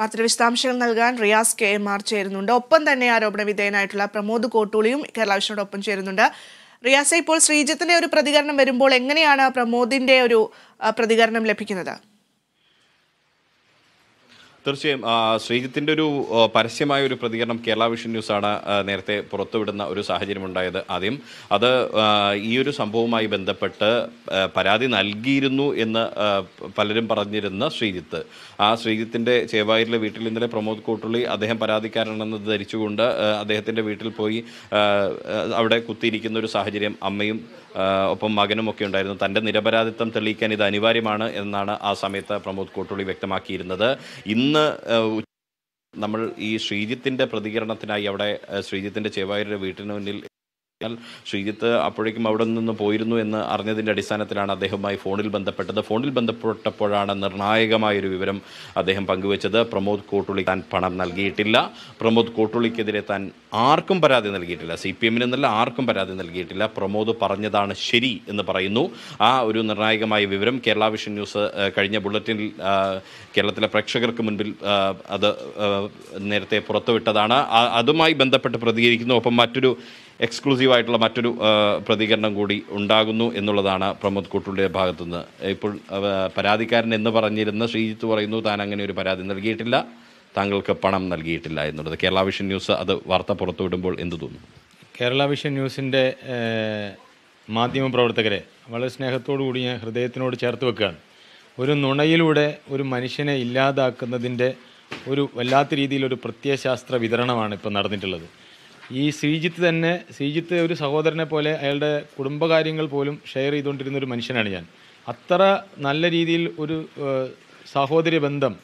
വാർത്തയുടെ വിശദാംശങ്ങൾ നൽകാൻ റിയാസ് കെ എം ആർ ചേരുന്നുണ്ട് ഒപ്പം തന്നെ ആരോപണ വിധേയനായിട്ടുള്ള പ്രമോദ് കോട്ടൂളിയും ഒപ്പം ചേരുന്നുണ്ട് റിയാസെ ഇപ്പോൾ ശ്രീജിത്തിന്റെ ഒരു പ്രതികരണം വരുമ്പോൾ എങ്ങനെയാണ് പ്രമോദിന്റെ ഒരു പ്രതികരണം ലഭിക്കുന്നത് തീർച്ചയായും ശ്രീജിത്തിന്റെ ഒരു പരസ്യമായ ഒരു പ്രതികരണം കേരള വിഷൻ ന്യൂസാണ് നേരത്തെ പുറത്തുവിടുന്ന ഒരു സാഹചര്യം ഉണ്ടായത് ആദ്യം അത് ഈ ഒരു സംഭവവുമായി ബന്ധപ്പെട്ട് പരാതി നൽകിയിരുന്നു എന്ന് പലരും പറഞ്ഞിരുന്ന ശ്രീജിത്ത് ആ ശ്രീജിത്തിന്റെ ചേവായൂരിലെ വീട്ടിൽ ഇന്നലെ പ്രമോദ് കൂട്ടുള്ളി അദ്ദേഹം പരാതിക്കാരനെന്ന് ധരിച്ചുകൊണ്ട് അദ്ദേഹത്തിന്റെ വീട്ടിൽ പോയി അവിടെ കുത്തിയിരിക്കുന്ന ഒരു സാഹചര്യം അമ്മയും ഒപ്പം മകനും ഒക്കെ ഉണ്ടായിരുന്നു തന്റെ നിരപരാധിത്വം തെളിയിക്കാൻ ഇത് അനിവാര്യമാണ് എന്നാണ് ആ സമയത്ത് പ്രമോദ് കൂട്ടുള്ളി വ്യക്തമാക്കിയിരുന്നത് ഇന്ന് നമ്മൾ ഈ ശ്രീജിത്തിൻ്റെ പ്രതികരണത്തിനായി അവിടെ ശ്രീജിത്തിൻ്റെ ചെവായൂരിൻ്റെ വീട്ടിന് മുന്നിൽ ശ്രീജിത്ത് അപ്പോഴേക്കും അവിടെ നിന്ന് പോയിരുന്നു എന്ന് അറിഞ്ഞതിൻ്റെ അടിസ്ഥാനത്തിലാണ് അദ്ദേഹവുമായി ഫോണിൽ ബന്ധപ്പെട്ടത് ഫോണിൽ ബന്ധപ്പെട്ടപ്പോഴാണ് നിർണായകമായൊരു വിവരം അദ്ദേഹം പങ്കുവച്ചത് പ്രമോദ് കോട്ടുള്ളി താൻ പണം നൽകിയിട്ടില്ല പ്രമോദ് കോട്ടുള്ളിക്കെതിരെ താൻ ആർക്കും പരാതി നൽകിയിട്ടില്ല സി പി എമ്മിനെന്നല്ല ആർക്കും പരാതി നൽകിയിട്ടില്ല പ്രമോദ് പറഞ്ഞതാണ് ശരി എന്ന് പറയുന്നു ആ ഒരു നിർണായകമായ വിവരം കേരള വിഷൻ ന്യൂസ് കഴിഞ്ഞ ബുള്ളറ്റിനിൽ കേരളത്തിലെ പ്രേക്ഷകർക്ക് മുൻപിൽ അത് നേരത്തെ പുറത്തുവിട്ടതാണ് അതുമായി ബന്ധപ്പെട്ട് പ്രതികരിക്കുന്നു ഒപ്പം മറ്റൊരു എക്സ്ക്ലൂസീവായിട്ടുള്ള മറ്റൊരു പ്രതികരണം കൂടി ഉണ്ടാകുന്നു എന്നുള്ളതാണ് പ്രമോദ് കൂട്ടുള്ളിയുടെ ഭാഗത്തുനിന്ന് ഇപ്പോൾ പരാതിക്കാരൻ എന്ന് പറഞ്ഞിരുന്ന ശ്രീജിത്ത് പറയുന്നു താൻ അങ്ങനെ ഒരു പരാതി നൽകിയിട്ടില്ല താങ്കൾക്ക് പണം നൽകിയിട്ടില്ല എന്നുള്ളത് കേരള വിഷൻ ന്യൂസ് അത് വാർത്ത പുറത്തുവിടുമ്പോൾ എന്ത് തോന്നുന്നു കേരള വിഷൻ ന്യൂസിൻ്റെ മാധ്യമപ്രവർത്തകരെ വളരെ സ്നേഹത്തോടു കൂടി ഞാൻ ഹൃദയത്തിനോട് ചേർത്ത് വെക്കുകയാണ് ഒരു നുണയിലൂടെ ഒരു മനുഷ്യനെ ഇല്ലാതാക്കുന്നതിൻ്റെ ഒരു വല്ലാത്ത രീതിയിലൊരു പ്രത്യയശാസ്ത്ര വിതരണമാണ് ഇപ്പോൾ നടന്നിട്ടുള്ളത് ഈ ശ്രീജിത്ത് തന്നെ ശ്രീജിത്ത് ഒരു സഹോദരനെ പോലെ അയാളുടെ കുടുംബകാര്യങ്ങൾ പോലും ഷെയർ ചെയ്തുകൊണ്ടിരുന്ന ഒരു മനുഷ്യനാണ് ഞാൻ അത്ര നല്ല രീതിയിൽ ഒരു സഹോദര്യ ബന്ധം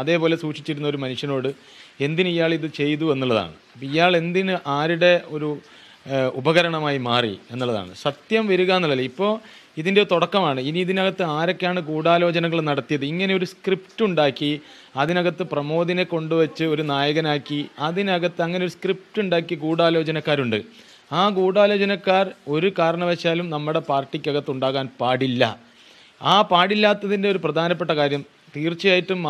അതേപോലെ സൂക്ഷിച്ചിരുന്ന ഒരു മനുഷ്യനോട് എന്തിന് ഇയാൾ ഇത് ചെയ്തു എന്നുള്ളതാണ് അപ്പം ഇയാൾ എന്തിന് ആരുടെ ഒരു ഉപകരണമായി മാറി എന്നുള്ളതാണ് സത്യം വരിക എന്നുള്ളത് ഇപ്പോൾ ഇതിൻ്റെ തുടക്കമാണ് ഇനി ഇതിനകത്ത് ആരൊക്കെയാണ് ഗൂഢാലോചനകൾ നടത്തിയത് ഇങ്ങനെ ഒരു സ്ക്രിപ്റ്റ് ഉണ്ടാക്കി അതിനകത്ത് പ്രമോദിനെ കൊണ്ടുവച്ച് ഒരു നായകനാക്കി അതിനകത്ത് അങ്ങനെ ഒരു സ്ക്രിപ്റ്റ് ഉണ്ടാക്കി ഗൂഢാലോചനക്കാരുണ്ട് ആ ഗൂഢാലോചനക്കാർ ഒരു കാരണവശാലും നമ്മുടെ പാർട്ടിക്കകത്ത് ഉണ്ടാകാൻ പാടില്ല ആ പാടില്ലാത്തതിൻ്റെ ഒരു പ്രധാനപ്പെട്ട കാര്യം തീർച്ചയായിട്ടും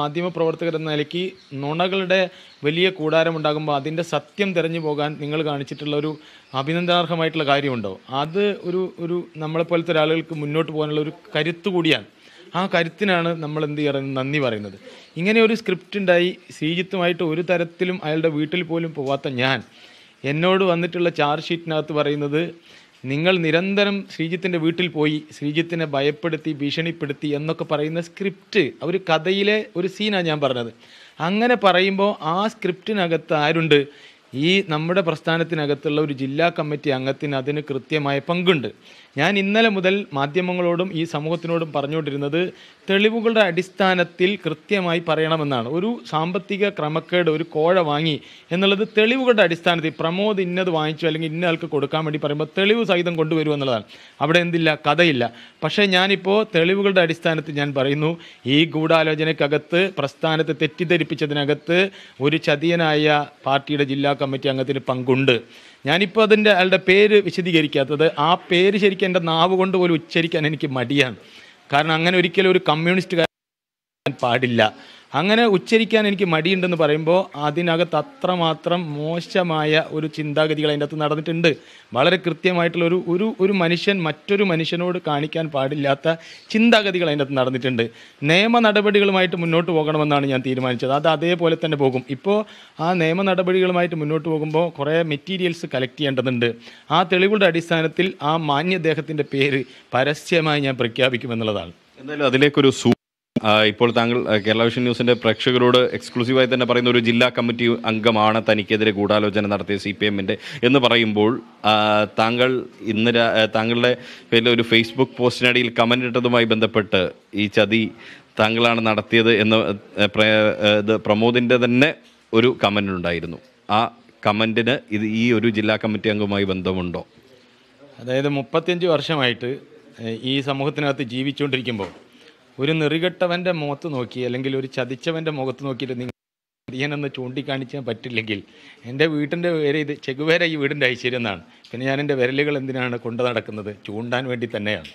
എന്ന നിലയ്ക്ക് നുണകളുടെ വലിയ കൂടാരമുണ്ടാകുമ്പോൾ അതിൻ്റെ സത്യം തിരഞ്ഞു പോകാൻ നിങ്ങൾ കാണിച്ചിട്ടുള്ള ഒരു അഭിനന്ദനാർഹമായിട്ടുള്ള കാര്യമുണ്ടോ അത് ഒരു ഒരു നമ്മളെപ്പോലത്തെ ഒരാളുകൾക്ക് മുന്നോട്ട് പോകാനുള്ള ഒരു കരുത്ത് കൂടിയാണ് ആ കരുത്തിനാണ് നമ്മൾ എന്ത് ചെയ്യുന്നത് നന്ദി പറയുന്നത് ഇങ്ങനെ ഒരു സ്ക്രിപ്റ്റ് ഉണ്ടായി ശ്രീജിത്തുമായിട്ട് ഒരു തരത്തിലും അയാളുടെ വീട്ടിൽ പോലും പോവാത്ത ഞാൻ എന്നോട് വന്നിട്ടുള്ള ചാർജ് ഷീറ്റിനകത്ത് പറയുന്നത് നിങ്ങൾ നിരന്തരം ശ്രീജിത്തിൻ്റെ വീട്ടിൽ പോയി ശ്രീജിത്തിനെ ഭയപ്പെടുത്തി ഭീഷണിപ്പെടുത്തി എന്നൊക്കെ പറയുന്ന സ്ക്രിപ്റ്റ് അവർ കഥയിലെ ഒരു സീനാണ് ഞാൻ പറഞ്ഞത് അങ്ങനെ പറയുമ്പോൾ ആ സ്ക്രിപ്റ്റിനകത്ത് ആരുണ്ട് ഈ നമ്മുടെ പ്രസ്ഥാനത്തിനകത്തുള്ള ഒരു ജില്ലാ കമ്മിറ്റി അംഗത്തിന് അതിന് കൃത്യമായ പങ്കുണ്ട് ഞാൻ ഇന്നലെ മുതൽ മാധ്യമങ്ങളോടും ഈ സമൂഹത്തിനോടും പറഞ്ഞുകൊണ്ടിരുന്നത് തെളിവുകളുടെ അടിസ്ഥാനത്തിൽ കൃത്യമായി പറയണമെന്നാണ് ഒരു സാമ്പത്തിക ക്രമക്കേട് ഒരു കോഴ വാങ്ങി എന്നുള്ളത് തെളിവുകളുടെ അടിസ്ഥാനത്തിൽ പ്രമോദ് ഇന്നത് വാങ്ങിച്ചു അല്ലെങ്കിൽ ഇന്ന ആൾക്ക് കൊടുക്കാൻ വേണ്ടി പറയുമ്പോൾ തെളിവ് സഹിതം കൊണ്ടുവരും എന്നുള്ളതാണ് അവിടെ എന്തില്ല കഥയില്ല പക്ഷേ ഞാനിപ്പോൾ തെളിവുകളുടെ അടിസ്ഥാനത്തിൽ ഞാൻ പറയുന്നു ഈ ഗൂഢാലോചനയ്ക്കകത്ത് പ്രസ്ഥാനത്തെ തെറ്റിദ്ധരിപ്പിച്ചതിനകത്ത് ഒരു ചതിയനായ പാർട്ടിയുടെ ജില്ലാ കമ്മിറ്റി അംഗത്തിന് പങ്കുണ്ട് ഞാനിപ്പോൾ അതിൻ്റെ അയാളുടെ പേര് വിശദീകരിക്കാത്തത് ആ പേര് ശരിക്കും എൻ്റെ നാവ് കൊണ്ട് പോലും ഉച്ചരിക്കാൻ എനിക്ക് മടിയാണ് കാരണം അങ്ങനെ ഒരിക്കലും ഒരു കമ്മ്യൂണിസ്റ്റ് പാടില്ല അങ്ങനെ ഉച്ചരിക്കാൻ എനിക്ക് മടിയുണ്ടെന്ന് പറയുമ്പോൾ അതിനകത്ത് അത്രമാത്രം മോശമായ ഒരു ചിന്താഗതികൾ അതിൻ്റെ അകത്ത് നടന്നിട്ടുണ്ട് വളരെ കൃത്യമായിട്ടുള്ള ഒരു ഒരു ഒരു മനുഷ്യൻ മറ്റൊരു മനുഷ്യനോട് കാണിക്കാൻ പാടില്ലാത്ത ചിന്താഗതികൾ അതിൻ്റെ അകത്ത് നടന്നിട്ടുണ്ട് നിയമ നടപടികളുമായിട്ട് മുന്നോട്ട് പോകണമെന്നാണ് ഞാൻ തീരുമാനിച്ചത് അത് അതേപോലെ തന്നെ പോകും ഇപ്പോൾ ആ നിയമ നടപടികളുമായിട്ട് മുന്നോട്ട് പോകുമ്പോൾ കുറേ മെറ്റീരിയൽസ് കളക്ട് ചെയ്യേണ്ടതുണ്ട് ആ തെളിവുകളുടെ അടിസ്ഥാനത്തിൽ ആ മാന്യദേഹത്തിൻ്റെ പേര് പരസ്യമായി ഞാൻ പ്രഖ്യാപിക്കുമെന്നുള്ളതാണ് എന്തായാലും അതിലേക്കൊരു ഇപ്പോൾ താങ്കൾ കേരള വിഷൻ ന്യൂസിന്റെ പ്രേക്ഷകരോട് എക്സ്ക്ലൂസീവായി തന്നെ പറയുന്ന ഒരു ജില്ലാ കമ്മിറ്റി അംഗമാണ് തനിക്കെതിരെ ഗൂഢാലോചന നടത്തിയ സി പി എമ്മിൻ്റെ എന്ന് പറയുമ്പോൾ താങ്കൾ ഇന്ന് താങ്കളുടെ പേരിൽ ഒരു ഫേസ്ബുക്ക് പോസ്റ്റിനടിയിൽ കമൻ്റ് ഇട്ടതുമായി ബന്ധപ്പെട്ട് ഈ ചതി താങ്കളാണ് നടത്തിയത് എന്ന് പ്രമോദിന്റെ പ്രമോദിൻ്റെ തന്നെ ഒരു കമൻ്റ് ഉണ്ടായിരുന്നു ആ കമൻറ്റിന് ഇത് ഈ ഒരു ജില്ലാ കമ്മിറ്റി അംഗവുമായി ബന്ധമുണ്ടോ അതായത് മുപ്പത്തിയഞ്ച് വർഷമായിട്ട് ഈ സമൂഹത്തിനകത്ത് ജീവിച്ചുകൊണ്ടിരിക്കുമ്പോൾ ഒരു നെറികെട്ടവൻ്റെ മുഖത്ത് നോക്കി അല്ലെങ്കിൽ ഒരു ചതിച്ചവൻ്റെ മുഖത്ത് നോക്കിയിട്ട് നിങ്ങൾ ഇതിനൊന്ന് ചൂണ്ടിക്കാണിച്ചാൽ പറ്റില്ലെങ്കിൽ എൻ്റെ വീട്ടിൻ്റെ പേര് ഇത് ചെകുവേര ഈ വീടിൻ്റെ ഐശ്വര്യം എന്നാണ് പിന്നെ ഞാൻ എൻ്റെ വിരലുകൾ എന്തിനാണ് കൊണ്ടു നടക്കുന്നത് ചൂണ്ടാൻ വേണ്ടി തന്നെയാണ്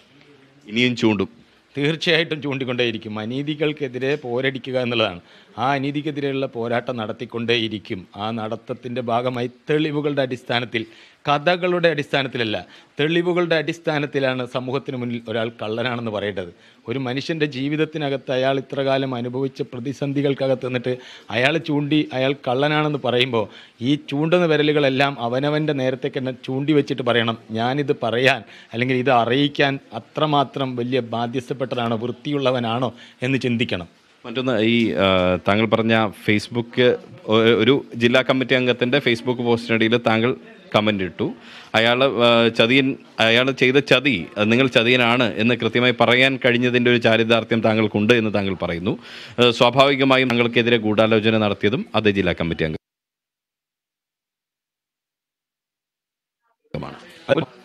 ഇനിയും ചൂണ്ടും തീർച്ചയായിട്ടും ചൂണ്ടിക്കൊണ്ടേയിരിക്കും അനീതികൾക്കെതിരെ പോരടിക്കുക എന്നുള്ളതാണ് ആ അനീതിക്കെതിരെയുള്ള പോരാട്ടം നടത്തിക്കൊണ്ടേയിരിക്കും ആ നടത്തത്തിൻ്റെ ഭാഗമായി തെളിവുകളുടെ അടിസ്ഥാനത്തിൽ കഥകളുടെ അടിസ്ഥാനത്തിലല്ല തെളിവുകളുടെ അടിസ്ഥാനത്തിലാണ് സമൂഹത്തിന് മുന്നിൽ ഒരാൾ കള്ളനാണെന്ന് പറയേണ്ടത് ഒരു മനുഷ്യൻ്റെ ജീവിതത്തിനകത്ത് അയാൾ ഇത്രകാലം അനുഭവിച്ച പ്രതിസന്ധികൾക്കകത്ത് നിന്നിട്ട് അയാൾ ചൂണ്ടി അയാൾ കള്ളനാണെന്ന് പറയുമ്പോൾ ഈ ചൂണ്ടുന്ന വിരലുകളെല്ലാം അവനവൻ്റെ നേരത്തേക്ക് തന്നെ ചൂണ്ടി വെച്ചിട്ട് പറയണം ഞാനിത് പറയാൻ അല്ലെങ്കിൽ ഇത് അറിയിക്കാൻ അത്രമാത്രം വലിയ ബാധ്യസ്ഥപ്പെട്ടതാണോ വൃത്തിയുള്ളവനാണോ എന്ന് ചിന്തിക്കണം മറ്റൊന്ന് ഈ താങ്കൾ പറഞ്ഞ ഫേസ്ബുക്ക് ഒരു ജില്ലാ കമ്മിറ്റി അംഗത്തിൻ്റെ ഫേസ്ബുക്ക് പോസ്റ്റിനിടയിൽ താങ്കൾ കമൻ്റ് ഇട്ടു അയാൾ ചതിയൻ അയാൾ ചെയ്ത ചതി നിങ്ങൾ ചതിയനാണ് എന്ന് കൃത്യമായി പറയാൻ കഴിഞ്ഞതിൻ്റെ ഒരു ചാരിതാർത്ഥ്യം താങ്കൾക്കുണ്ട് എന്ന് താങ്കൾ പറയുന്നു സ്വാഭാവികമായും താങ്കൾക്കെതിരെ ഗൂഢാലോചന നടത്തിയതും അതേ ജില്ലാ കമ്മിറ്റി അംഗം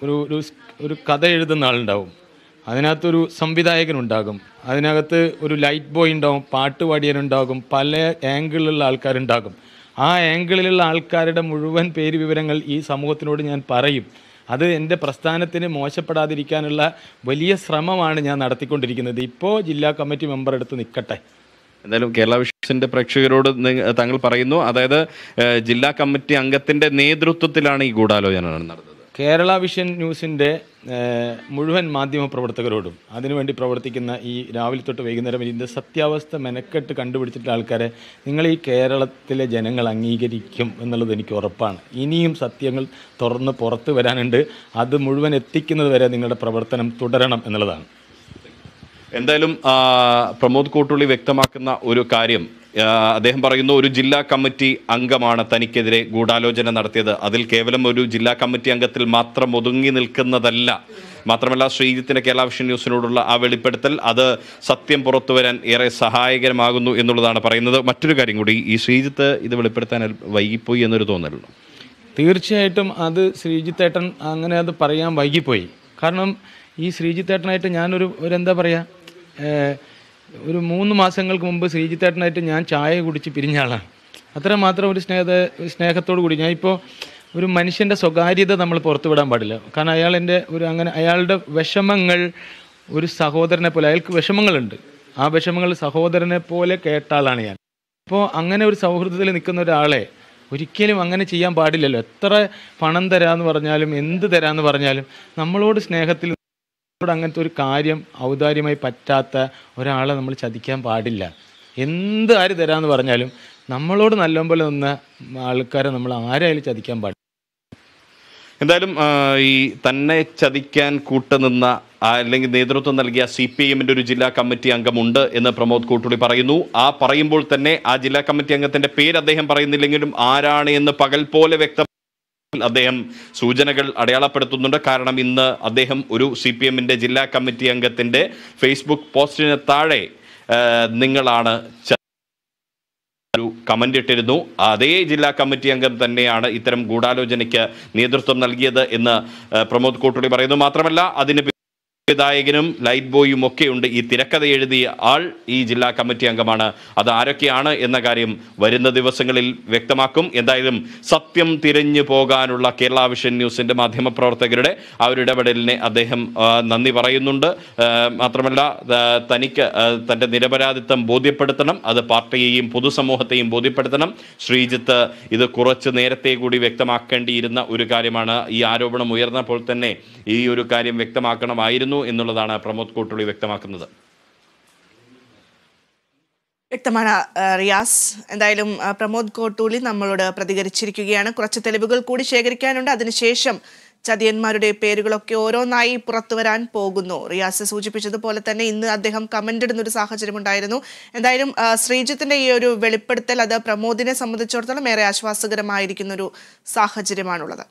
ഒരു ഒരു കഥ എഴുതുന്ന ആളുണ്ടാവും അതിനകത്തൊരു സംവിധായകനുണ്ടാകും അതിനകത്ത് ഒരു ലൈറ്റ് ബോയ് ഉണ്ടാകും പാട്ട് പാടിയനുണ്ടാകും പല ആംഗിളിലുള്ള ആൾക്കാരുണ്ടാകും ആ ആംഗിളിലുള്ള ആൾക്കാരുടെ മുഴുവൻ പേര് വിവരങ്ങൾ ഈ സമൂഹത്തിനോട് ഞാൻ പറയും അത് എൻ്റെ പ്രസ്ഥാനത്തിന് മോശപ്പെടാതിരിക്കാനുള്ള വലിയ ശ്രമമാണ് ഞാൻ നടത്തിക്കൊണ്ടിരിക്കുന്നത് ഇപ്പോൾ ജില്ലാ കമ്മിറ്റി മെമ്പർ എടുത്ത് നിൽക്കട്ടെ എന്തായാലും കേരള വിഷൻ്റെ പ്രേക്ഷകരോട് താങ്കൾ പറയുന്നു അതായത് ജില്ലാ കമ്മിറ്റി അംഗത്തിൻ്റെ നേതൃത്വത്തിലാണ് ഈ ഗൂഢാലോചന നടന്നത് കേരള വിഷൻ ന്യൂസിൻ്റെ മുഴുവൻ മാധ്യമ പ്രവർത്തകരോടും അതിനുവേണ്ടി പ്രവർത്തിക്കുന്ന ഈ രാവിലെ തൊട്ട് വൈകുന്നേരം ഇതിൻ്റെ സത്യാവസ്ഥ മെനക്കെട്ട് കണ്ടുപിടിച്ചിട്ടുള്ള ആൾക്കാരെ നിങ്ങൾ ഈ കേരളത്തിലെ ജനങ്ങൾ അംഗീകരിക്കും എന്നുള്ളത് എനിക്ക് ഉറപ്പാണ് ഇനിയും സത്യങ്ങൾ തുറന്ന് പുറത്ത് വരാനുണ്ട് അത് മുഴുവൻ എത്തിക്കുന്നത് വരെ നിങ്ങളുടെ പ്രവർത്തനം തുടരണം എന്നുള്ളതാണ് എന്തായാലും പ്രമോദ് കോട്ടുള്ളി വ്യക്തമാക്കുന്ന ഒരു കാര്യം അദ്ദേഹം പറയുന്നു ഒരു ജില്ലാ കമ്മിറ്റി അംഗമാണ് തനിക്കെതിരെ ഗൂഢാലോചന നടത്തിയത് അതിൽ കേവലം ഒരു ജില്ലാ കമ്മിറ്റി അംഗത്തിൽ മാത്രം ഒതുങ്ങി നിൽക്കുന്നതല്ല മാത്രമല്ല ശ്രീജിത്തിൻ്റെ കേരള ന്യൂസിനോടുള്ള ആ വെളിപ്പെടുത്തൽ അത് സത്യം പുറത്തു വരാൻ ഏറെ സഹായകരമാകുന്നു എന്നുള്ളതാണ് പറയുന്നത് മറ്റൊരു കാര്യം കൂടി ഈ ശ്രീജിത്ത് ഇത് വെളിപ്പെടുത്താൻ വൈകിപ്പോയി എന്നൊരു തോന്നലുണ്ട് തീർച്ചയായിട്ടും അത് ശ്രീജിത്തേട്ടൻ അങ്ങനെ അത് പറയാൻ വൈകിപ്പോയി കാരണം ഈ ശ്രീജിത്തേട്ടനായിട്ട് ഞാനൊരു ഒരു എന്താ പറയുക ഒരു മൂന്ന് മാസങ്ങൾക്ക് മുമ്പ് ശ്രീജിത്തേട്ടനായിട്ട് ഞാൻ ചായ കുടിച്ച് പിരിഞ്ഞാളാണ് അത്ര അത്രമാത്രം ഒരു സ്നേഹ സ്നേഹത്തോടു കൂടി ഞാനിപ്പോൾ ഒരു മനുഷ്യൻ്റെ സ്വകാര്യത നമ്മൾ പുറത്തുവിടാൻ പാടില്ല കാരണം അയാൾ എൻ്റെ ഒരു അങ്ങനെ അയാളുടെ വിഷമങ്ങൾ ഒരു സഹോദരനെ പോലെ അയാൾക്ക് വിഷമങ്ങളുണ്ട് ആ വിഷമങ്ങൾ സഹോദരനെ പോലെ കേട്ടാളാണ് ഞാൻ അപ്പോൾ അങ്ങനെ ഒരു സൗഹൃദത്തിൽ നിൽക്കുന്ന ഒരാളെ ഒരിക്കലും അങ്ങനെ ചെയ്യാൻ പാടില്ലല്ലോ എത്ര പണം തരാമെന്ന് പറഞ്ഞാലും എന്ത് തരാമെന്ന് പറഞ്ഞാലും നമ്മളോട് സ്നേഹത്തിൽ നമ്മളോട് അങ്ങനത്തെ ഒരു കാര്യം ഔദാര്യമായി പറ്റാത്ത ഒരാളെ നമ്മൾ ചതിക്കാൻ പാടില്ല എന്ത് ആര് തരാമെന്ന് പറഞ്ഞാലും നമ്മളോട് നല്ലപോലെ നിന്ന ആൾക്കാരെ നമ്മൾ ആരായാലും ചതിക്കാൻ പാടില്ല എന്തായാലും ഈ തന്നെ ചതിക്കാൻ കൂട്ടുനിന്ന അല്ലെങ്കിൽ നേതൃത്വം നൽകിയ സി പി എമ്മിൻ്റെ ഒരു ജില്ലാ കമ്മിറ്റി അംഗമുണ്ട് എന്ന് പ്രമോദ് കൂട്ടുളി പറയുന്നു ആ പറയുമ്പോൾ തന്നെ ആ ജില്ലാ കമ്മിറ്റി അംഗത്തിൻ്റെ പേര് അദ്ദേഹം പറയുന്നില്ലെങ്കിലും ആരാണ് എന്ന് പകൽ പോലെ വ്യക്തം അദ്ദേഹം സൂചനകൾ അടയാളപ്പെടുത്തുന്നുണ്ട് കാരണം ഇന്ന് അദ്ദേഹം ഒരു സി പി എമ്മിൻ്റെ ജില്ലാ കമ്മിറ്റി അംഗത്തിൻ്റെ ഫേസ്ബുക്ക് പോസ്റ്റിന് താഴെ നിങ്ങളാണ് ഒരു കമൻ്റ് ഇട്ടിരുന്നു അതേ ജില്ലാ കമ്മിറ്റി അംഗം തന്നെയാണ് ഇത്തരം ഗൂഢാലോചനയ്ക്ക് നേതൃത്വം നൽകിയത് എന്ന് പ്രമോദ് കോട്ടുള്ളി പറയുന്നു മാത്രമല്ല അതിന് സംവിധായകനും ലൈറ്റ് ബോയും ഒക്കെയുണ്ട് ഈ തിരക്കഥ എഴുതിയ ആൾ ഈ ജില്ലാ കമ്മിറ്റി അംഗമാണ് അത് ആരൊക്കെയാണ് എന്ന കാര്യം വരുന്ന ദിവസങ്ങളിൽ വ്യക്തമാക്കും എന്തായാലും സത്യം തിരഞ്ഞു പോകാനുള്ള കേരള വിഷൻ ന്യൂസിൻ്റെ മാധ്യമപ്രവർത്തകരുടെ ആ ഒരു ഇടപെടലിനെ അദ്ദേഹം നന്ദി പറയുന്നുണ്ട് മാത്രമല്ല തനിക്ക് തന്റെ നിരപരാധിത്വം ബോധ്യപ്പെടുത്തണം അത് പാർട്ടിയെയും പൊതുസമൂഹത്തെയും ബോധ്യപ്പെടുത്തണം ശ്രീജിത്ത് ഇത് കുറച്ച് നേരത്തെ കൂടി വ്യക്തമാക്കേണ്ടിയിരുന്ന ഒരു കാര്യമാണ് ഈ ആരോപണം ഉയർന്നപ്പോൾ തന്നെ ഈ ഒരു കാര്യം വ്യക്തമാക്കണമായിരുന്നു എന്നുള്ളതാണ് പ്രമോദ് കോട്ടുള്ളി വ്യക്തമാക്കുന്നത് വ്യക്തമാണ് റിയാസ് എന്തായാലും പ്രമോദ് കോട്ടൂലി നമ്മളോട് പ്രതികരിച്ചിരിക്കുകയാണ് കുറച്ച് തെളിവുകൾ കൂടി ശേഖരിക്കാനുണ്ട് അതിനുശേഷം ചതിയന്മാരുടെ പേരുകളൊക്കെ ഓരോന്നായി പുറത്തു വരാൻ പോകുന്നു റിയാസ് സൂചിപ്പിച്ചതുപോലെ തന്നെ ഇന്ന് അദ്ദേഹം കമന്റ് ഇടുന്ന ഒരു സാഹചര്യം ഉണ്ടായിരുന്നു എന്തായാലും ശ്രീജിത്തിന്റെ ഈ ഒരു വെളിപ്പെടുത്തൽ അത് പ്രമോദിനെ സംബന്ധിച്ചിടത്തോളം ഏറെ ആശ്വാസകരമായിരിക്കുന്നൊരു ഒരു സാഹചര്യമാണുള്ളത്